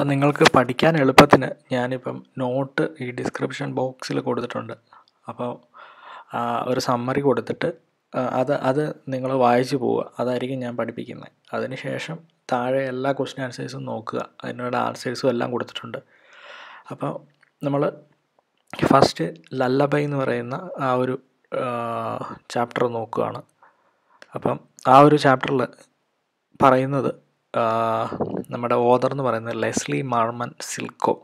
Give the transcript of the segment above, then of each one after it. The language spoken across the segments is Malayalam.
അപ്പം നിങ്ങൾക്ക് പഠിക്കാൻ എളുപ്പത്തിന് ഞാനിപ്പം നോട്ട് ഈ ഡിസ്ക്രിപ്ഷൻ ബോക്സിൽ കൊടുത്തിട്ടുണ്ട് അപ്പോൾ ഒരു സമ്മറി കൊടുത്തിട്ട് അത് അത് നിങ്ങൾ വായിച്ചു പോവുക അതായിരിക്കും ഞാൻ പഠിപ്പിക്കുന്നത് അതിനുശേഷം താഴെ എല്ലാ ക്വസ്റ്റ്യൻ ആൻസേഴ്സും നോക്കുക അതിനുള്ള ആൻസേഴ്സും എല്ലാം കൊടുത്തിട്ടുണ്ട് അപ്പോൾ നമ്മൾ ഫസ്റ്റ് ലല്ലബൈ എന്ന് പറയുന്ന ആ ഒരു ചാപ്റ്റർ നോക്കുകയാണ് അപ്പം ആ ഒരു ചാപ്റ്ററിൽ പറയുന്നത് നമ്മുടെ ഓദർ എന്ന് പറയുന്നത് Leslie Marmon Silko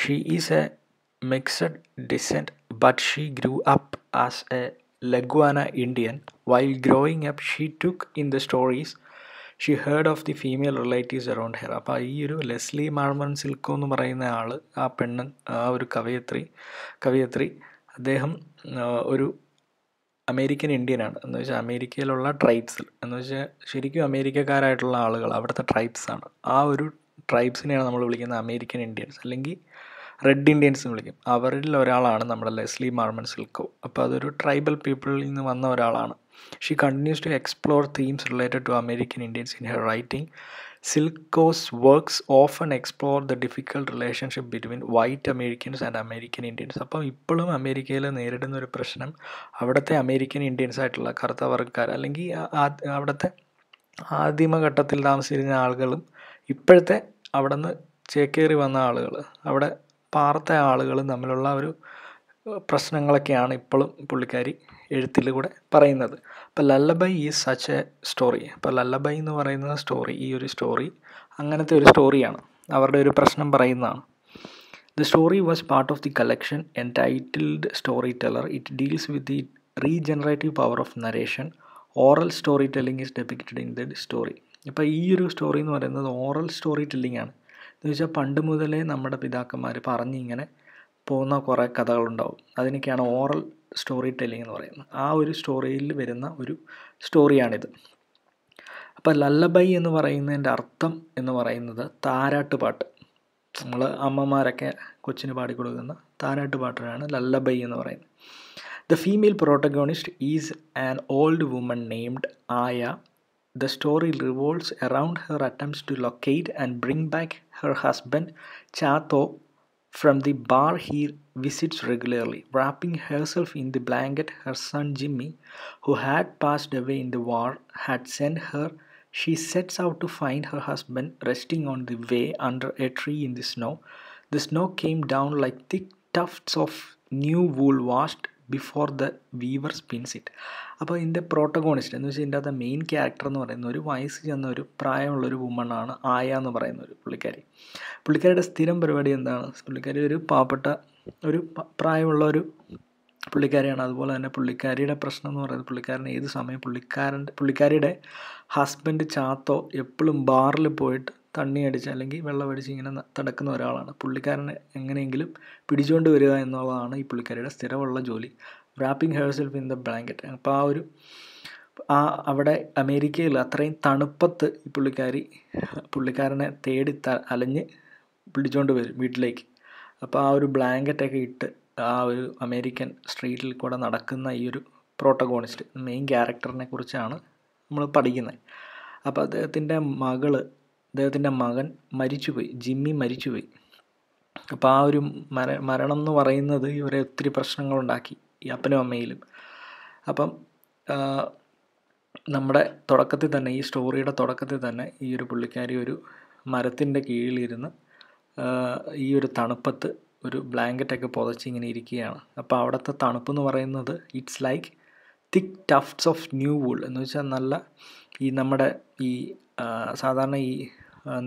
she is a mixed descent but she grew up as a Laguna Indian while growing up she took in the stories she heard of the female relatives around her അപ്പോൾ ഈ ഒരു ലെസ്ലി മാർമൻ സിൽക്കോ എന്ന് പറയുന്ന ആൾ ആ പെണ്ണൻ ആ ഒരു കവയത്രി കവയത്രി അദ്ദേഹം ഒരു അമേരിക്കൻ ഇന്ത്യനാണ് എന്ന് വെച്ചാൽ അമേരിക്കയിലുള്ള ട്രൈബ്സിൽ എന്ന് വെച്ചാൽ ശരിക്കും അമേരിക്കക്കാരായിട്ടുള്ള ആളുകൾ അവിടുത്തെ ആണ് ആ ഒരു ട്രൈബ്സിനെയാണ് നമ്മൾ വിളിക്കുന്നത് അമേരിക്കൻ ഇന്ത്യൻസ് അല്ലെങ്കിൽ റെഡ് ഇന്ത്യൻസ് എന്ന് വിളിക്കും അവരിൽ ഒരാളാണ് നമ്മുടെ ലെസ്ലി മാർമൻ സിൽക്കോ അപ്പോൾ അതൊരു ട്രൈബൽ പീപ്പിളിൽ നിന്ന് വന്ന ഒരാളാണ് she continues to explore themes related to American Indians in her writing Silko's works often explore the difficult relationship between white Americans and American Indians അപ്പം ഇപ്പോഴും അമേരിക്കയിൽ നേരിടുന്ന ഒരു പ്രശ്നം അവിടുത്തെ അമേരിക്കൻ ഇന്ത്യൻസ് ആയിട്ടുള്ള കറുത്ത വർഗ്ഗക്കാർ അല്ലെങ്കിൽ അവിടുത്തെ ആദിമഘട്ടത്തിൽ താമസിച്ചിരുന്ന ആളുകളും ഇപ്പോഴത്തെ അവിടെ നിന്ന് ചേക്കേറി വന്ന ആളുകൾ അവിടെ പാർത്ത ആളുകൾ തമ്മിലുള്ള ഒരു പ്രശ്നങ്ങളൊക്കെയാണ് ഇപ്പോഴും പുള്ളിക്കാരി എഴുത്തിലൂടെ പറയുന്നത് അപ്പോൾ lullaby is such a story അപ്പോൾ ലല്ലബൈ എന്ന് പറയുന്ന സ്റ്റോറി ഈ ഒരു സ്റ്റോറി അങ്ങനത്തെ ഒരു സ്റ്റോറിയാണ് അവരുടെ ഒരു പ്രശ്നം പറയുന്നതാണ് the story was part of the collection entitled storyteller it deals with the regenerative power of narration oral storytelling is depicted in the story അപ്പോൾ ഈ ഒരു സ്റ്റോറി എന്ന് പറയുന്നത് ഓറൽ സ്റ്റോറി ടെല്ലിംഗ് ആണ് എന്ന് വെച്ചാൽ പണ്ട് മുതലേ നമ്മുടെ പിതാക്കന്മാർ പറഞ്ഞിങ്ങനെ പോകുന്ന കുറേ കഥകളുണ്ടാവും അതിനൊക്കെയാണ് ഓറൽ സ്റ്റോറി ടെല്ലിംഗ് എന്ന് പറയുന്നത് ആ ഒരു സ്റ്റോറിയിൽ വരുന്ന ഒരു സ്റ്റോറിയാണിത് അപ്പോൾ ലല്ലബൈ എന്ന് പറയുന്നതിൻ്റെ അർത്ഥം എന്ന് പറയുന്നത് പാട്ട് നമ്മൾ അമ്മമാരൊക്കെ കൊച്ചിന് പാടിക്കൊടുക്കുന്ന താരാട്ടുപാട്ടിനാണ് ലല്ലബൈ എന്ന് പറയുന്നത് the female protagonist is an old woman named Ayah the story revolves around her attempts to locate and bring back her husband Chato From the bar he visits regularly, wrapping herself in the blanket her son Jimmy, who had passed away in the war, had sent her. She sets out to find her husband resting on the way under a tree in the snow. The snow came down like thick tufts of new wool washed before the weaver spins it, അപ്പോൾ ഇതിൻ്റെ പ്രോട്ടഗോണിസ്റ്റ് എന്ന് വെച്ചാൽ ഇതിൻ്റെ അകത്തെ മെയിൻ ക്യാരക്ടർ എന്ന് പറയുന്ന ഒരു വയസ്സ് ചെന്ന ഒരു പ്രായമുള്ളൊരു വുമണാണ് ആയ എന്ന് പറയുന്ന ഒരു പുള്ളിക്കാരി പുള്ളിക്കാരിയുടെ സ്ഥിരം പരിപാടി എന്താണ് പുള്ളിക്കാരി ഒരു പാവപ്പെട്ട ഒരു പ്രായമുള്ള ഒരു പുള്ളിക്കാരിയാണ് അതുപോലെ തന്നെ പുള്ളിക്കാരിയുടെ പ്രശ്നം എന്ന് പറയുന്നത് പുള്ളിക്കാരൻ ഏത് സമയം പുള്ളിക്കാരൻ്റെ പുള്ളിക്കാരിയുടെ ഹസ്ബൻഡ് ചാത്തോ എപ്പോഴും ബാറിൽ പോയിട്ട് തണ്ണി അടിച്ച് അല്ലെങ്കിൽ വെള്ളമടിച്ച് ഇങ്ങനെ തടക്കുന്ന ഒരാളാണ് പുള്ളിക്കാരനെ എങ്ങനെയെങ്കിലും പിടിച്ചുകൊണ്ട് വരിക എന്നുള്ളതാണ് ഈ പുള്ളിക്കാരിയുടെ സ്ഥിരമുള്ള ജോലി wrapping herself in the blanket അപ്പോൾ ആ ഒരു ആ അവിടെ അമേരിക്കയിൽ അത്രയും തണുപ്പത്ത് ഈ പുള്ളിക്കാരി പുള്ളിക്കാരനെ തേടി ത അലഞ്ഞ് പിടിച്ചുകൊണ്ട് വരും വീട്ടിലേക്ക് അപ്പോൾ ആ ഒരു ബ്ലാങ്കറ്റൊക്കെ ഇട്ട് ആ ഒരു അമേരിക്കൻ സ്ട്രീറ്റിൽ കൂടെ നടക്കുന്ന ഈ ഒരു പ്രോട്ടോകോണിസ്റ്റ് മെയിൻ ക്യാരക്ടറിനെ കുറിച്ചാണ് നമ്മൾ പഠിക്കുന്നത് അപ്പോൾ അദ്ദേഹത്തിൻ്റെ മകൾ അദ്ദേഹത്തിൻ്റെ മകൻ മരിച്ചുപോയി ജിമ്മി മരിച്ചുപോയി അപ്പോൾ ആ ഒരു മര മരണം എന്ന് പറയുന്നത് ഇവരെ ഒത്തിരി പ്രശ്നങ്ങളുണ്ടാക്കി ഈ അപ്പനും അമ്മയിലും അപ്പം നമ്മുടെ തുടക്കത്തിൽ തന്നെ ഈ സ്റ്റോറിയുടെ തുടക്കത്തിൽ തന്നെ ഈ ഒരു പുള്ളിക്കാരി ഒരു മരത്തിൻ്റെ കീഴിലിരുന്ന് ഈ ഒരു തണുപ്പത്ത് ഒരു ബ്ലാങ്കറ്റൊക്കെ പുതച്ച് ഇങ്ങനെ ഇരിക്കുകയാണ് അപ്പോൾ അവിടുത്തെ തണുപ്പ് എന്ന് പറയുന്നത് it's like thick tufts of new wool എന്ന് വെച്ചാൽ നല്ല ഈ നമ്മുടെ ഈ സാധാരണ ഈ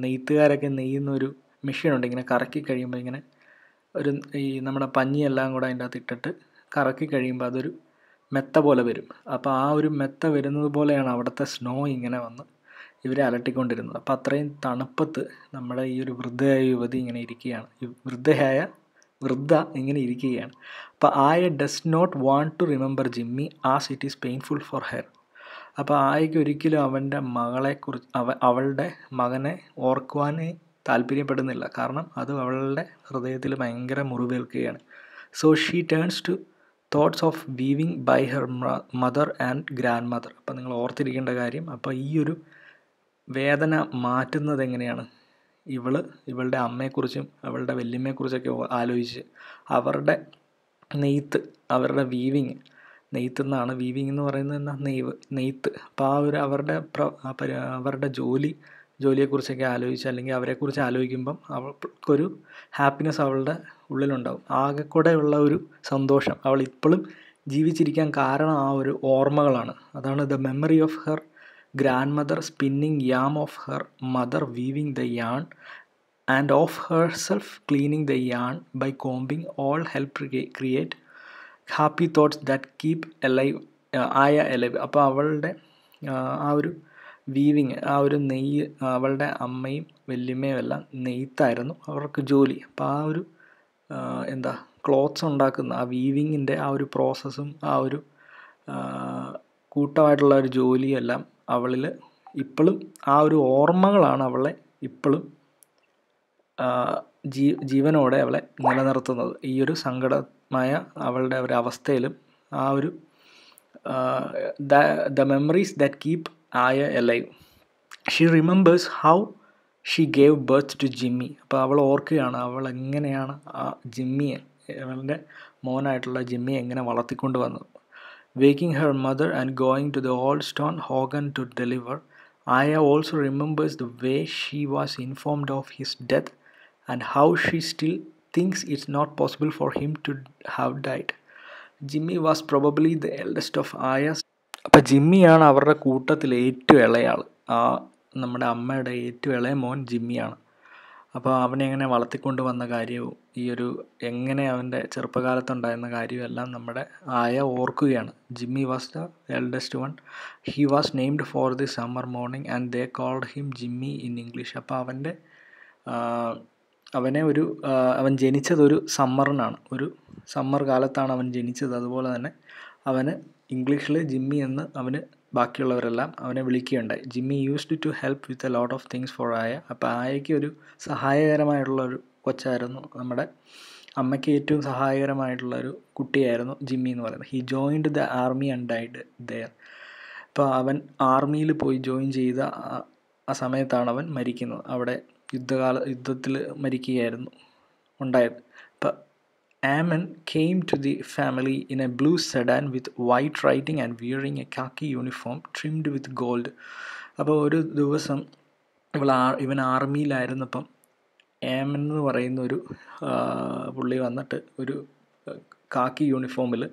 നെയ്ത്തുകാരൊക്കെ നെയ്യുന്ന ഒരു മെഷീനുണ്ട് ഇങ്ങനെ കറക്കി കഴിയുമ്പോൾ ഇങ്ങനെ ഒരു ഈ നമ്മുടെ പഞ്ഞിയെല്ലാം കൂടെ അതിൻ്റെ അകത്ത് ഇട്ടിട്ട് കറക്കി കഴിയുമ്പോൾ അതൊരു മെത്ത പോലെ വരും അപ്പോൾ ആ ഒരു മെത്ത വരുന്നത് പോലെയാണ് അവിടുത്തെ സ്നോ ഇങ്ങനെ വന്ന് ഇവരെ അലട്ടിക്കൊണ്ടിരുന്നത് അപ്പോൾ അത്രയും തണുപ്പത്ത് നമ്മുടെ ഈ ഒരു വൃദ്ധയായ യുവതി ഇങ്ങനെ ഇരിക്കുകയാണ് വൃദ്ധയായ വൃദ്ധ ഇങ്ങനെ ഇരിക്കുകയാണ് അപ്പോൾ Ayah does not want to remember Jimmy as it is painful for her അപ്പോൾ ആയയ്ക്ക് ഒരിക്കലും അവൻ്റെ മകളെക്കുറിച്ച് അവ അവളുടെ മകനെ ഓർക്കുവാനേ താല്പര്യപ്പെടുന്നില്ല കാരണം അത് അവളുടെ ഹൃദയത്തിൽ ഭയങ്കര മുറിവേൽക്കുകയാണ് so she turns to thoughts of ബീവിങ് by her mother and grandmother അപ്പം നിങ്ങൾ ഓർത്തിരിക്കേണ്ട കാര്യം അപ്പോൾ ഈ ഒരു വേദന മാറ്റുന്നത് എങ്ങനെയാണ് ഇവൾ ഇവളുടെ അമ്മയെക്കുറിച്ചും അവളുടെ വല്യമ്മയെക്കുറിച്ചൊക്കെ ആലോചിച്ച് അവരുടെ നെയ്ത്ത് അവരുടെ വീവിങ് നെയ്ത്ത് എന്നാണ് വീവിങ് എന്ന് പറയുന്നത് എന്താ നെയ്വ് നെയ്ത്ത് അപ്പോൾ ആ ഒരു അവരുടെ പ്ര അവരുടെ ജോലി ജോലിയെക്കുറിച്ചൊക്കെ ആലോചിച്ച് അല്ലെങ്കിൽ അവരെക്കുറിച്ച് ആലോചിക്കുമ്പം അവൾക്കൊരു ഹാപ്പിനെസ് അവളുടെ ഉള്ളിലുണ്ടാവും ആകെക്കൂടെയുള്ള ഒരു സന്തോഷം അവൾ ഇപ്പോഴും ജീവിച്ചിരിക്കാൻ കാരണം ആ ഒരു ഓർമ്മകളാണ് അതാണ് the memory of her grandmother spinning yarn of her mother weaving the yarn and of herself cleaning the yarn by combing all help create happy thoughts that keep alive Ayah alive അപ്പോൾ അവളുടെ ആ ഒരു വീവിങ് ആ ഒരു നെയ്യ് അവളുടെ അമ്മയും വല്യമ്മയും എല്ലാം നെയ്ത്തായിരുന്നു അവർക്ക് ജോലി അപ്പോൾ ആ ഒരു എന്താ ക്ലോത്ത്സ് ഉണ്ടാക്കുന്ന ആ വീവിങ്ങിൻ്റെ ആ ഒരു പ്രോസസ്സും ആ ഒരു കൂട്ടമായിട്ടുള്ള ഒരു ജോലിയെല്ലാം അവളിൽ ഇപ്പോഴും ആ ഒരു ഓർമ്മകളാണ് അവളെ ഇപ്പോഴും ജീ ജീവനോടെ അവളെ നിലനിർത്തുന്നത് ഈ ഒരു സങ്കടമായ അവളുടെ ഒരു അവസ്ഥയിലും ആ ഒരു the memories that keep Ayah alive she remembers how she gave birth to Jimmy അപ്പോൾ അവൾ ഓർക്കുകയാണ് അവൾ എങ്ങനെയാണ് ആ ജിമ്മിയെ അവളുടെ മോനായിട്ടുള്ള ജിമ്മിയെ എങ്ങനെ വളർത്തിക്കൊണ്ട് വന്നത് waking her mother and going to the old stone hogan to deliver I also remembers the way she was informed of his death and how she still thinks it's not possible for him to have died Jimmy was probably the eldest of Ayah's അപ്പം ജിമ്മിയാണ് അവരുടെ കൂട്ടത്തിൽ ഏറ്റവും ഇളയാൾ ആ നമ്മുടെ അമ്മയുടെ ഏറ്റവും ഇളയ മോൻ ജിമ്മിയാണ് അപ്പോൾ അവനെ എങ്ങനെ വളർത്തിക്കൊണ്ട് വന്ന കാര്യവും ഈ ഒരു എങ്ങനെ അവൻ്റെ ചെറുപ്പകാലത്തുണ്ടായിരുന്ന കാര്യവും എല്ലാം നമ്മുടെ ആയ ഓർക്കുകയാണ് Jimmy was the eldest one he was named for the summer morning and they called him Jimmy in English അപ്പോൾ അവൻ്റെ അവനെ ഒരു അവൻ ജനിച്ചത് ഒരു സമ്മറിനാണ് ഒരു സമ്മർ കാലത്താണ് അവൻ ജനിച്ചത് അതുപോലെ തന്നെ അവന് ഇംഗ്ലീഷിൽ ജിമ്മി എന്ന് അവന് ബാക്കിയുള്ളവരെല്ലാം അവനെ വിളിക്കുകയുണ്ടായി Jimmy used to help with a lot of things for Ayah അപ്പോൾ ആയയ്ക്ക് ഒരു സഹായകരമായിട്ടുള്ള ഒരു കൊച്ചായിരുന്നു നമ്മുടെ അമ്മയ്ക്ക് ഏറ്റവും സഹായകരമായിട്ടുള്ള ഒരു കുട്ടിയായിരുന്നു ജിമ്മി എന്ന് പറയുന്നത് he joined the army and died there അപ്പോൾ അവൻ ആർമിയിൽ പോയി ജോയിൻ ചെയ്ത ആ സമയത്താണ് അവൻ മരിക്കുന്നത് അവിടെ യുദ്ധകാല യുദ്ധത്തിൽ മരിക്കുകയായിരുന്നു ഉണ്ടായത് Ammon came to the family in a blue sedan with white writing and wearing a khaki uniform trimmed with gold അപ്പോൾ ഒരു ദിവസം ഇവൾ ആ ഇവൻ ആർമിയിലായിരുന്നപ്പം ഏമൻ എന്ന് പറയുന്ന ഒരു പുള്ളി വന്നിട്ട് ഒരു കാക്കി യൂണിഫോമിൽ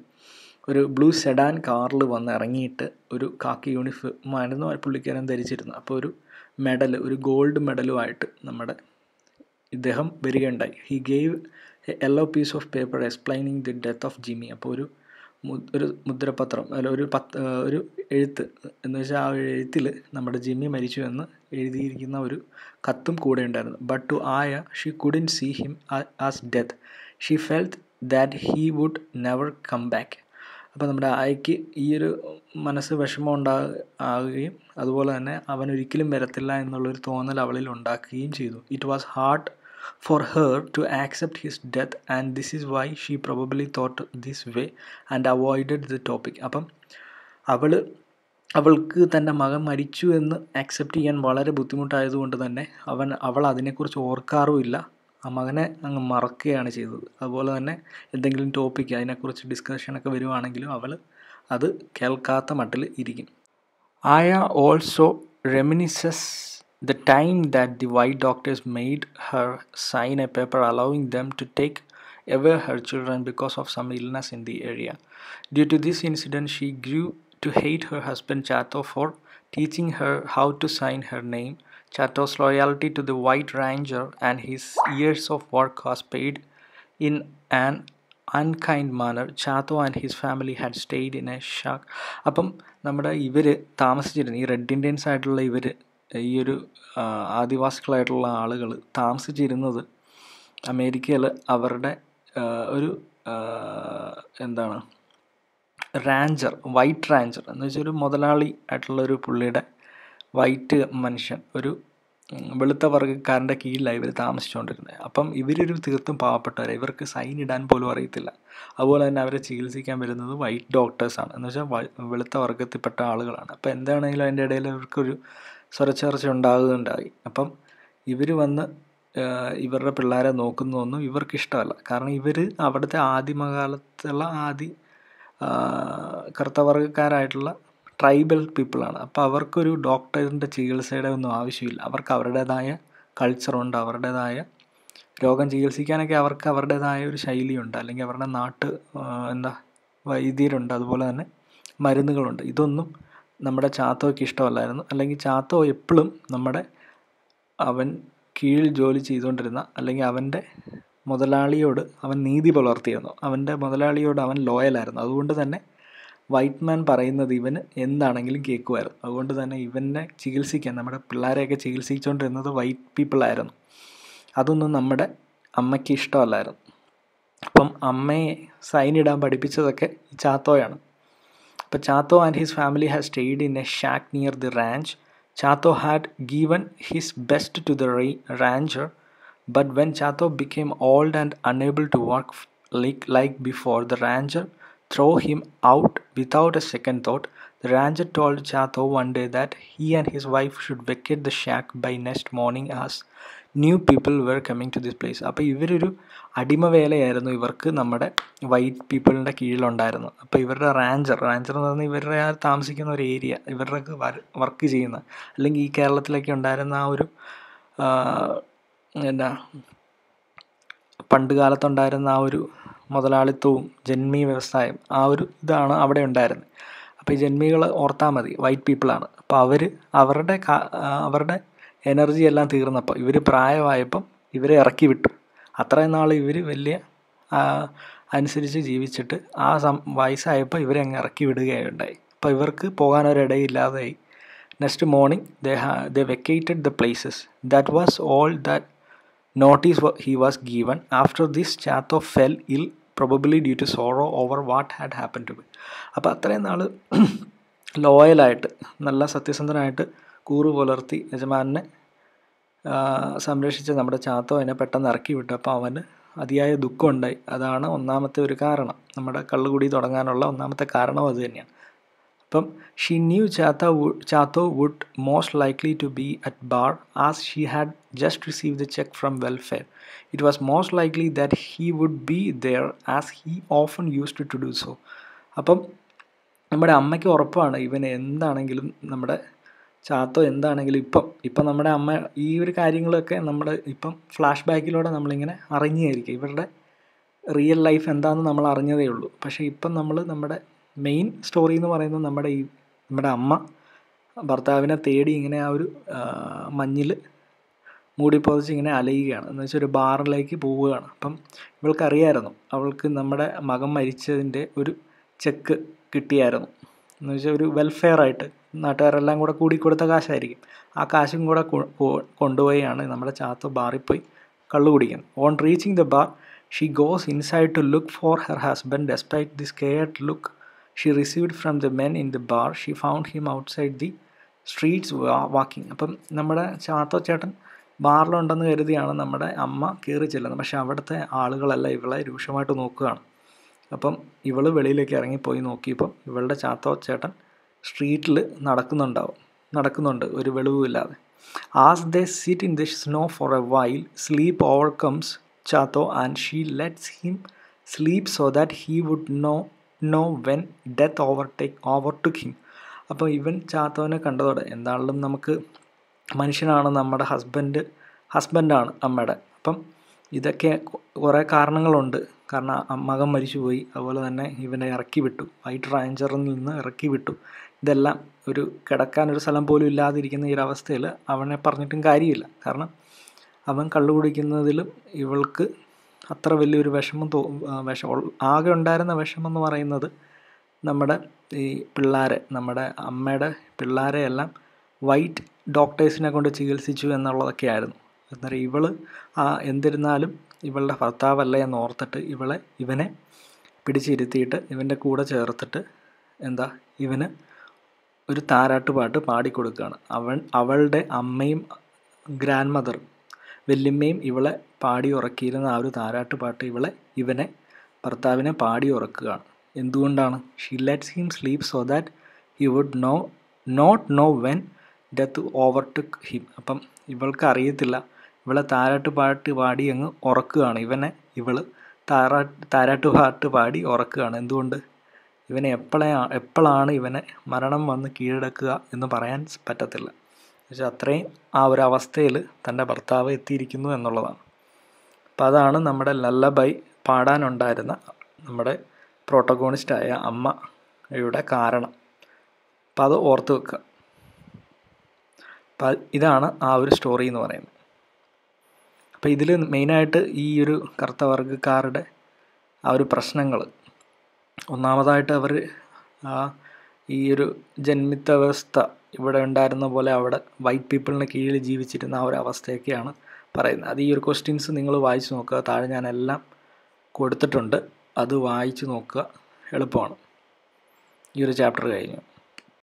ഒരു ബ്ലൂ സെഡാൻ കാറിൽ വന്ന് ഇറങ്ങിയിട്ട് ഒരു കാക്കി യൂണിഫോമായിരുന്നു പുള്ളിക്കാരൻ ധരിച്ചിരുന്നു അപ്പോൾ ഒരു മെഡൽ ഒരു ഗോൾഡ് മെഡലുമായിട്ട് നമ്മുടെ ഇദ്ദേഹം വരികയുണ്ടായി he gave yellow piece of paper explaining the death of Jimmy അപ്പോൾ ഒരു ഒരു മുദ്രപത്രം അല്ല ഒരു പത്ത് ഒരു എഴുത്ത് എന്ന് വെച്ചാൽ ആ എഴുത്തിൽ നമ്മുടെ ജിമ്മി മരിച്ചു എന്ന് എഴുതിയിരിക്കുന്ന ഒരു കത്തും കൂടെ ഉണ്ടായിരുന്നു but to Ayah she couldn't see him as death she felt that he would never come back അപ്പോൾ നമ്മുടെ ആയയ്ക്ക് ഈയൊരു മനസ്സ് വിഷമം ഉണ്ടാ ആകുകയും അതുപോലെ തന്നെ അവൻ ഒരിക്കലും വരത്തില്ല എന്നുള്ളൊരു തോന്നൽ അവളിൽ ഉണ്ടാക്കുകയും ചെയ്തു it was hard for her to accept his death and this is why she probably thought this way and avoided the topic അപ്പം അവൾ അവൾക്ക് തൻ്റെ മകൻ മരിച്ചു എന്ന് ആക്സെപ്റ്റ് ചെയ്യാൻ വളരെ ബുദ്ധിമുട്ടായതുകൊണ്ട് തന്നെ അവൻ അവൾ അതിനെക്കുറിച്ച് ഓർക്കാറുമില്ല ആ മകനെ അങ്ങ് മറക്കുകയാണ് ചെയ്തത് അതുപോലെ തന്നെ എന്തെങ്കിലും ടോപ്പിക്ക് അതിനെക്കുറിച്ച് ഡിസ്കഷനൊക്കെ വരുവാണെങ്കിലും അവൾ അത് കേൾക്കാത്ത മട്ടിൽ ഇരിക്കും Ayah also reminisces The time that the white doctors made her sign a paper allowing them to take away her children because of some illness in the area. Due to this incident, she grew to hate her husband Chato for teaching her how to sign her name. Chato's loyalty to the White Ranger and his years of work was paid in an unkind manner Chato and his family had stayed in a shack അപ്പം നമ്മുടെ ഇവർ താമസിച്ചിരുന്ന ഈ റെഡ് ഇന്ത്യൻസ് ആയിട്ടുള്ള ഇവർ ഈ ഒരു ആദിവാസികളായിട്ടുള്ള ആളുകൾ താമസിച്ചിരുന്നത് അമേരിക്കയിൽ അവരുടെ ഒരു എന്താണ് റാഞ്ചർ വൈറ്റ് റാഞ്ചർ എന്ന് വെച്ചാൽ ഒരു മുതലാളി ആയിട്ടുള്ള ഒരു പുള്ളിയുടെ വൈറ്റ് മനുഷ്യൻ ഒരു വെളുത്ത വർഗ്ഗക്കാരൻ്റെ കീഴിലാണ് ഇവർ താമസിച്ചുകൊണ്ടിരുന്നത് അപ്പം ഇവരൊരു തീർത്തും പാവപ്പെട്ടവരെ ഇവർക്ക് സൈൻ ഇടാൻ പോലും അറിയത്തില്ല അതുപോലെ തന്നെ അവരെ ചികിത്സിക്കാൻ വരുന്നത് വൈറ്റ് ഡോക്ടേഴ്സാണ് എന്ന് വെച്ചാൽ വെളുത്ത വർഗ്ഗത്തിൽപ്പെട്ട ആളുകളാണ് അപ്പോൾ എന്താണെങ്കിലും അതിൻ്റെ ഇടയിൽ ഇവർക്കൊരു സ്വരച്ചേർച്ച ഉണ്ടാകുന്നുണ്ടായി അപ്പം ഇവർ വന്ന് ഇവരുടെ പിള്ളേരെ നോക്കുന്നതൊന്നും ഇവർക്കിഷ്ടമല്ല കാരണം ഇവർ അവിടുത്തെ ആദിമകാലത്തുള്ള ആദി കറുത്തവർഗക്കാരായിട്ടുള്ള ട്രൈബൽ പീപ്പിളാണ് അപ്പോൾ അവർക്കൊരു ഡോക്ടറിൻ്റെ ചികിത്സയുടെ ഒന്നും ആവശ്യമില്ല അവർക്ക് അവരുടേതായ കൾച്ചറുണ്ട് അവരുടേതായ രോഗം ചികിത്സിക്കാനൊക്കെ അവർക്ക് അവരുടേതായ ഒരു ശൈലിയുണ്ട് അല്ലെങ്കിൽ അവരുടെ നാട്ട് എന്താ വൈദ്യരുണ്ട് അതുപോലെ തന്നെ മരുന്നുകളുണ്ട് ഇതൊന്നും നമ്മുടെ ചാത്തോയ്ക്ക് ഇഷ്ടമല്ലായിരുന്നു അല്ലെങ്കിൽ ചാത്തോ എപ്പോഴും നമ്മുടെ അവൻ കീഴിൽ ജോലി ചെയ്തുകൊണ്ടിരുന്ന അല്ലെങ്കിൽ അവൻ്റെ മുതലാളിയോട് അവൻ നീതി പുലർത്തിയിരുന്നു അവൻ്റെ മുതലാളിയോട് അവൻ ലോയലായിരുന്നു അതുകൊണ്ട് തന്നെ വൈറ്റ് മാൻ പറയുന്നത് ഇവന് എന്താണെങ്കിലും കേൾക്കുമായിരുന്നു അതുകൊണ്ട് തന്നെ ഇവനെ ചികിത്സിക്കാൻ നമ്മുടെ പിള്ളേരെയൊക്കെ ചികിത്സിച്ചുകൊണ്ടിരുന്നത് വൈറ്റ് പീപ്പിളായിരുന്നു അതൊന്നും നമ്മുടെ അമ്മയ്ക്ക് ഇഷ്ടമല്ലായിരുന്നു അപ്പം അമ്മയെ സൈൻ ഇടാൻ പഠിപ്പിച്ചതൊക്കെ ചാത്തോയാണ് Chato and his family had stayed in a shack near the ranch. Chato had given his best to the rancher, but when Chato became old and unable to work like, like before, the rancher threw him out without a second thought. The rancher told Chato one day that he and his wife should vacate the shack by next morning as new people were coming to this place അപ്പോൾ ഇവരൊരു അടിമവേലയായിരുന്നു ഇവർക്ക് നമ്മുടെ വൈറ്റ് പീപ്പിളിൻ്റെ കീഴിലുണ്ടായിരുന്നു അപ്പോൾ ഇവരുടെ റാഞ്ചർ റാഞ്ചർ എന്ന് പറഞ്ഞാൽ ഇവരുടെ ആ താമസിക്കുന്ന ഒരു ഏരിയ ഇവരുടെ വർക്ക് ചെയ്യുന്ന അല്ലെങ്കിൽ ഈ കേരളത്തിലൊക്കെ ഉണ്ടായിരുന്ന ആ ഒരു എന്താ പണ്ട് കാലത്തുണ്ടായിരുന്ന ആ ഒരു മുതലാളിത്തവും ജന്മി വ്യവസായം ആ ഒരു ഇതാണ് അവിടെ ഉണ്ടായിരുന്നത് അപ്പോൾ ഈ ജന്മികൾ ഓർത്താൽ മതി വൈറ്റ് പീപ്പിളാണ് അപ്പോൾ അവർ അവരുടെ അവരുടെ എനർജി എല്ലാം തീർന്നപ്പോൾ ഇവർ പ്രായമായപ്പം ഇവരെ ഇറക്കി വിട്ടു അത്രയും നാൾ ഇവർ വലിയ അനുസരിച്ച് ജീവിച്ചിട്ട് ആ സം വയസ്സായപ്പോൾ ഇവരെ അങ്ങ് ഇറക്കി വിടുകയുണ്ടായി അപ്പോൾ ഇവർക്ക് പോകാനൊരിടയില്ലാതെയായി next morning they the vacated the places that was all that notice he was given after this Chato of fell ill probably due to sorrow over what had happen to be അപ്പോൾ അത്രയും നാൾ ലോയലായിട്ട് നല്ല സത്യസന്ധനായിട്ട് കൂറ് പുലർത്തി യജമാനെ സംരക്ഷിച്ച നമ്മുടെ ചാത്തോ അതിനെ പെട്ടെന്ന് ഇറക്കി വിട്ടു അപ്പോൾ അവന് അതിയായ ദുഃഖം ഉണ്ടായി അതാണ് ഒന്നാമത്തെ ഒരു കാരണം നമ്മുടെ കള്ളുകുടി തുടങ്ങാനുള്ള ഒന്നാമത്തെ കാരണം അത് തന്നെയാണ് അപ്പം she knew Chato Chato would most likely to be at bar as she had just receive the cheque from welfare it was most likely that he would be there as he often used to do so അപ്പം നമ്മുടെ അമ്മയ്ക്ക് ഉറപ്പാണ് ഇവൻ എന്താണെങ്കിലും നമ്മുടെ ചാത്തോ എന്താണെങ്കിലും ഇപ്പം ഇപ്പം നമ്മുടെ അമ്മ ഈ ഒരു കാര്യങ്ങളൊക്കെ നമ്മുടെ ഇപ്പം ഫ്ലാഷ് ബാക്കിലൂടെ നമ്മളിങ്ങനെ അറിഞ്ഞായിരിക്കും ഇവരുടെ റിയൽ ലൈഫ് എന്താണെന്ന് നമ്മൾ അറിഞ്ഞതേ ഉള്ളൂ പക്ഷേ ഇപ്പം നമ്മൾ നമ്മുടെ മെയിൻ സ്റ്റോറി എന്ന് പറയുന്നത് നമ്മുടെ ഈ നമ്മുടെ അമ്മ ഭർത്താവിനെ തേടി ഇങ്ങനെ ആ ഒരു മഞ്ഞിൽ മൂടിപ്പോതിച്ച് ഇങ്ങനെ അലയുകയാണ് എന്ന് വെച്ചാൽ ഒരു ബാറിലേക്ക് പോവുകയാണ് അപ്പം ഇവൾക്കറിയായിരുന്നു അവൾക്ക് നമ്മുടെ മകൻ മരിച്ചതിൻ്റെ ഒരു ചെക്ക് കിട്ടിയായിരുന്നു എന്ന് വെച്ചാൽ ഒരു വെൽഫെയർ ആയിട്ട് നാട്ടുകാരെല്ലാം കൂടെ കൂടി കൊടുത്ത കാശായിരിക്കും ആ കാശും കൂടെ കൊണ്ടുപോയാണ് നമ്മുടെ ചാത്തു ബാറിൽ പോയി കള്ളു കുടിക്കുന്നത് on reaching the bar she goes inside to look for her husband despite the scared look she received from the men in the bar she found him outside the streets walking അപ്പം നമ്മുടെ ചാത്തോ ചേട്ടൻ ബാറിലുണ്ടെന്ന് കരുതിയാണ് നമ്മുടെ അമ്മ കയറി ചെല്ലുന്നത് പക്ഷേ അവിടുത്തെ ആളുകളെല്ലാം ഇവളെ രൂക്ഷമായിട്ട് നോക്കുകയാണ് അപ്പം ഇവൾ വെളിയിലേക്ക് ഇറങ്ങിപ്പോയി നോക്കിയപ്പം ഇവളുടെ ചാത്തോ ചേട്ടൻ സ്ട്രീറ്റിൽ നടക്കുന്നുണ്ടാവും നടക്കുന്നുണ്ട് ഒരു വെളിവുമില്ലാതെ as the sit in the snow for a while sleep overcomes Chato and she lets him sleep so that he would know know when death overtake to him അപ്പോൾ ഇവൻ ചാത്തോനെ കണ്ടതോടെ എന്താണെങ്കിലും നമുക്ക് മനുഷ്യനാണ് നമ്മുടെ ഹസ്ബൻഡ് ഹസ്ബൻഡാണ് അമ്മയുടെ അപ്പം ഇതൊക്കെ കുറേ കാരണങ്ങളുണ്ട് കാരണം മകൻ മരിച്ചുപോയി അതുപോലെ തന്നെ ഇവനെ ഇറക്കി വിട്ടു വൈറ്റ് റാഞ്ചറിൽ നിന്ന് ഇറക്കി വിട്ടു ഇതെല്ലാം ഒരു കിടക്കാനൊരു സ്ഥലം പോലും ഇല്ലാതിരിക്കുന്ന ഈ ഒരവസ്ഥയിൽ അവനെ പറഞ്ഞിട്ടും കാര്യമില്ല കാരണം അവൻ കള്ളു കുടിക്കുന്നതിലും ഇവൾക്ക് അത്ര വലിയൊരു വിഷമം തോ വിഷം ആകെ ഉണ്ടായിരുന്ന വിഷമം എന്ന് പറയുന്നത് നമ്മുടെ ഈ പിള്ളേരെ നമ്മുടെ അമ്മയുടെ പിള്ളേരെ എല്ലാം വൈറ്റ് ഡോക്ടേഴ്സിനെ കൊണ്ട് ചികിത്സിച്ചു എന്നുള്ളതൊക്കെ ആയിരുന്നു എന്നാൽ ഇവൾ ആ എന്തിരുന്നാലും ഇവളുടെ ഭർത്താവല്ല എന്ന് ഓർത്തിട്ട് ഇവളെ ഇവനെ പിടിച്ചിരുത്തിയിട്ട് ഇവൻ്റെ കൂടെ ചേർത്തിട്ട് എന്താ ഇവന് ഒരു താരാട്ടുപാട്ട് പാടിക്കൊടുക്കുകയാണ് അവൻ അവളുടെ അമ്മയും ഗ്രാൻഡ് മദർ വല്യമ്മയും ഇവളെ പാടി ഉറക്കിയിരുന്ന ആ ഒരു താരാട്ടുപാട്ട് ഇവളെ ഇവനെ ഭർത്താവിനെ പാടി ഉറക്കുകയാണ് എന്തുകൊണ്ടാണ് she lets him sleep so that he would know not know when death to him അപ്പം ഇവൾക്ക് അറിയത്തില്ല ഇവളെ താരാട്ട് പാട്ട് പാടി അങ്ങ് ഉറക്കുകയാണ് ഇവനെ ഇവൾ താരാ താരാട്ട് പാട്ട് പാടി ഉറക്കുകയാണ് എന്തുകൊണ്ട് ഇവനെ എപ്പോഴേ എപ്പോഴാണ് ഇവനെ മരണം വന്ന് കീഴടക്കുക എന്ന് പറയാൻ പറ്റത്തില്ല പക്ഷെ അത്രയും ആ ഒരു അവസ്ഥയിൽ തൻ്റെ ഭർത്താവ് എത്തിയിരിക്കുന്നു എന്നുള്ളതാണ് അപ്പം അതാണ് നമ്മുടെ ലല്ലബൈ പാടാനുണ്ടായിരുന്ന നമ്മുടെ പ്രോട്ടോകോണിസ്റ്റായ അമ്മയുടെ കാരണം അപ്പം അത് ഓർത്ത് വെക്കുക അപ്പം ഇതാണ് ആ ഒരു സ്റ്റോറി എന്ന് പറയുന്നത് അപ്പോൾ ഇതിൽ മെയിനായിട്ട് ഈ ഒരു കറുത്ത വർഗ്ഗക്കാരുടെ ആ ഒരു പ്രശ്നങ്ങൾ ഒന്നാമതായിട്ട് അവർ ആ ഈ ഒരു ജന്മിത്തവസ്ഥ ഇവിടെ ഉണ്ടായിരുന്ന പോലെ അവിടെ വൈറ്റ് പീപ്പിളിന് കീഴിൽ ജീവിച്ചിരുന്ന ആ ഒരു അവസ്ഥയൊക്കെയാണ് പറയുന്നത് അത് ഈ ഒരു ക്വസ്റ്റ്യൻസ് നിങ്ങൾ വായിച്ചു നോക്കുക താഴെ ഞാനെല്ലാം കൊടുത്തിട്ടുണ്ട് അത് വായിച്ചു നോക്കുക എളുപ്പമാണ് ഈ ഒരു ചാപ്റ്റർ കഴിഞ്ഞു